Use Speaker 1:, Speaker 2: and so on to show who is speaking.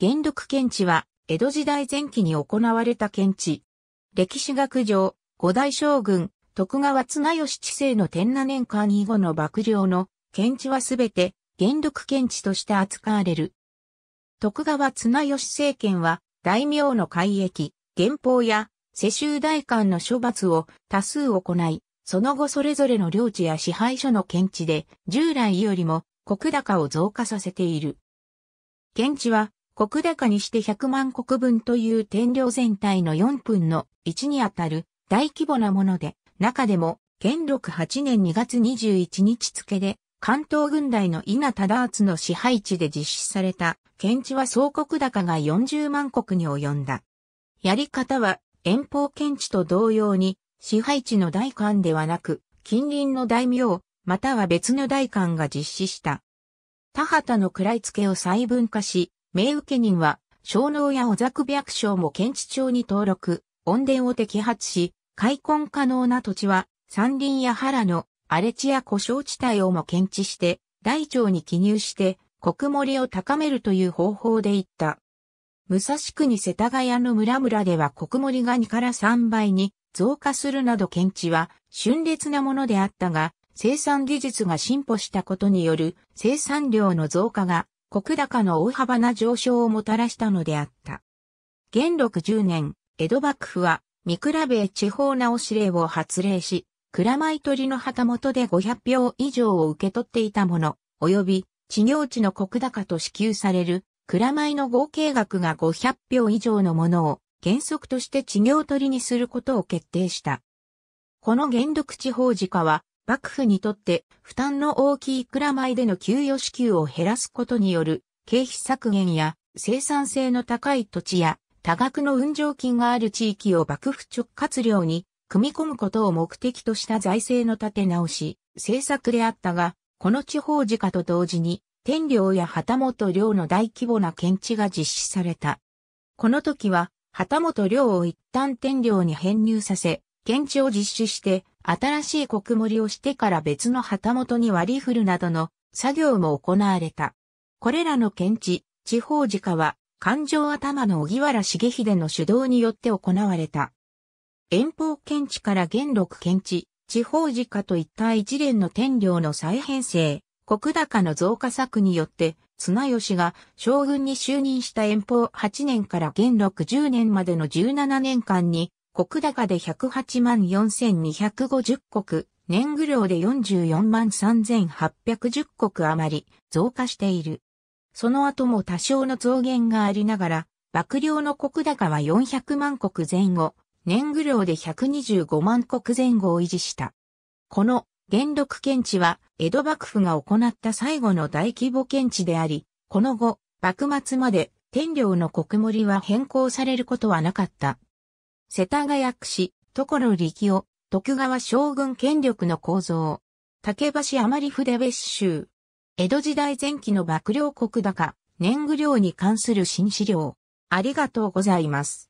Speaker 1: 元禄検地は、江戸時代前期に行われた検地。歴史学上、五代将軍、徳川綱吉治世の天那年間以後の幕僚の検地はすべて元禄検地として扱われる。徳川綱吉政権は、大名の改役、元宝や世襲代官の処罰を多数行い、その後それぞれの領地や支配所の検地で、従来よりも国高を増加させている。検地は国高にして100万国分という天領全体の4分の1にあたる大規模なもので、中でも、元禄8年2月21日付で、関東軍隊の稲忠厚の支配地で実施された、検地は総国高が40万国に及んだ。やり方は、遠方検地と同様に、支配地の大官ではなく、近隣の大名、または別の大官が実施した。田畑の位付けを細分化し、名受人は、小脳や小作白姓も検知庁に登録、温伝を摘発し、開墾可能な土地は、山林や原の荒れ地や故障地帯をも検知して、大腸に記入して、国りを高めるという方法でいった。武蔵国世田谷の村々では国りが2から3倍に増加するなど検知は峻烈なものであったが、生産技術が進歩したことによる生産量の増加が国高の大幅な上昇をもたらしたのであった。元禄十年、江戸幕府は、見比べ地方直し令を発令し、蔵米取の旗本で500票以上を受け取っていたもの、及び、地業地の国高と支給される、蔵米の合計額が500票以上のものを、原則として地業取りにすることを決定した。この元禄地方自家は、幕府にとって負担の大きい蔵米での給与支給を減らすことによる経費削減や生産性の高い土地や多額の運上金がある地域を幕府直轄領に組み込むことを目的とした財政の立て直し、政策であったが、この地方自家と同時に、天領や旗本領の大規模な検知が実施された。この時は、旗本領を一旦天領に編入させ、検知を実施して、新しい国盛りをしてから別の旗本に割り振るなどの作業も行われた。これらの検知、地方自家は、環状頭の荻原重秀の主導によって行われた。遠方検知から元禄検知、地方自家といった一連の天領の再編成、国高の増加策によって、綱吉が将軍に就任した遠方8年から元禄10年までの17年間に、国高で108万4250国、年貢量で44万3810国余り増加している。その後も多少の増減がありながら、幕僚の国高は400万国前後、年貢量で125万国前後を維持した。この元禄検地は江戸幕府が行った最後の大規模検地であり、この後、幕末まで天領の国盛は変更されることはなかった。世田谷区市、所力夫、徳川将軍権力の構造。竹橋余り筆別集。江戸時代前期の幕僚国高、年貢料に関する新資料。ありがとうございます。